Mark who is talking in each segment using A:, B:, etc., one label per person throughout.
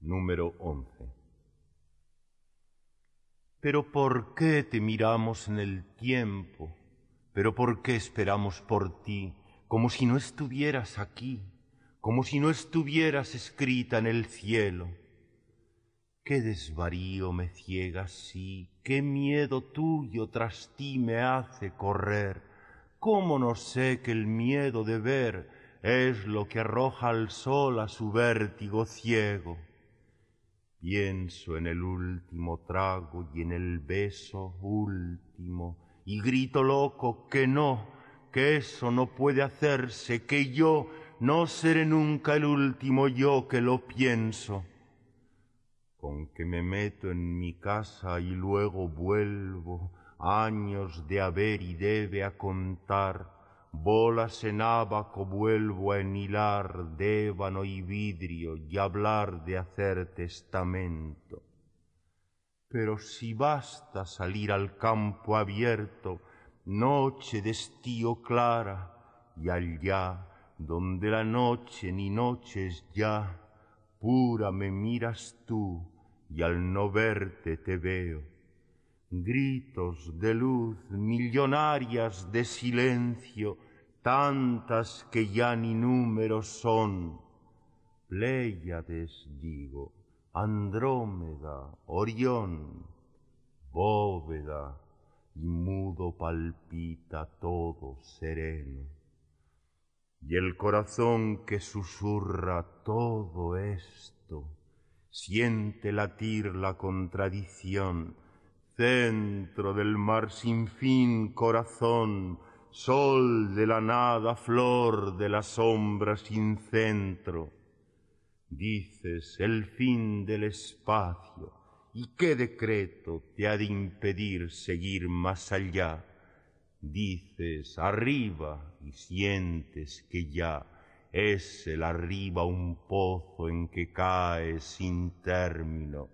A: número 11. Pero ¿por qué te miramos en el tiempo? ¿Pero por qué esperamos por ti como si no estuvieras aquí, como si no estuvieras escrita en el cielo? Qué desvarío me ciega así, qué miedo tuyo tras ti me hace correr. ¿Cómo no sé que el miedo de ver es lo que arroja al sol a su vértigo ciego? Pienso en el último trago y en el beso último, y grito loco que no, que eso no puede hacerse, que yo no seré nunca el último yo que lo pienso. Con que me meto en mi casa y luego vuelvo, años de haber y debe a contar, bolas en abaco vuelvo a enhilar débano y vidrio y hablar de hacer testamento. Pero si basta salir al campo abierto, noche de estío clara, y allá donde la noche ni noches ya, pura me miras tú, y al no verte te veo gritos de luz millonarias de silencio, tantas que ya ni números son. Pléyades, digo, Andrómeda, Orión, bóveda, y mudo palpita todo sereno. Y el corazón que susurra todo esto, siente latir la contradicción, Dentro del mar sin fin, corazón, sol de la nada, flor de la sombra sin centro. Dices el fin del espacio, ¿y qué decreto te ha de impedir seguir más allá? Dices arriba y sientes que ya es el arriba un pozo en que cae sin término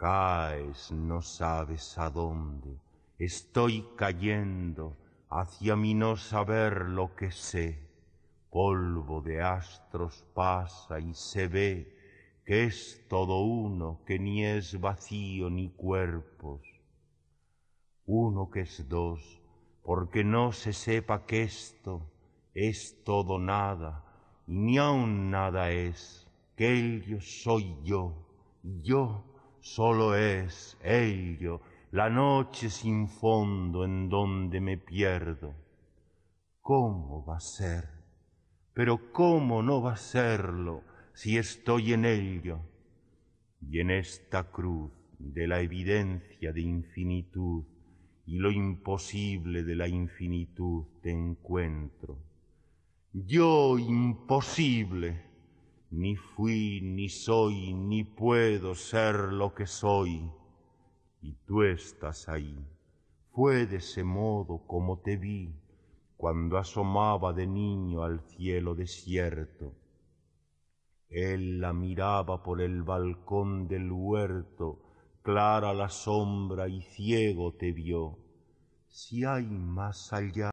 A: Caes, no sabes a dónde. Estoy cayendo hacia mi no saber lo que sé. Polvo de astros pasa y se ve que es todo uno que ni es vacío ni cuerpos. Uno que es dos, porque no se sepa que esto es todo nada, y ni aun nada es, que él yo soy yo, yo solo es ello la noche sin fondo en donde me pierdo. ¿Cómo va a ser? Pero ¿cómo no va a serlo si estoy en ello? Y en esta cruz de la evidencia de infinitud y lo imposible de la infinitud te encuentro. Yo imposible ni fui, ni soy, ni puedo ser lo que soy, y tú estás ahí. Fue de ese modo como te vi cuando asomaba de niño al cielo desierto. Él la miraba por el balcón del huerto, clara la sombra y ciego te vio. Si hay más allá,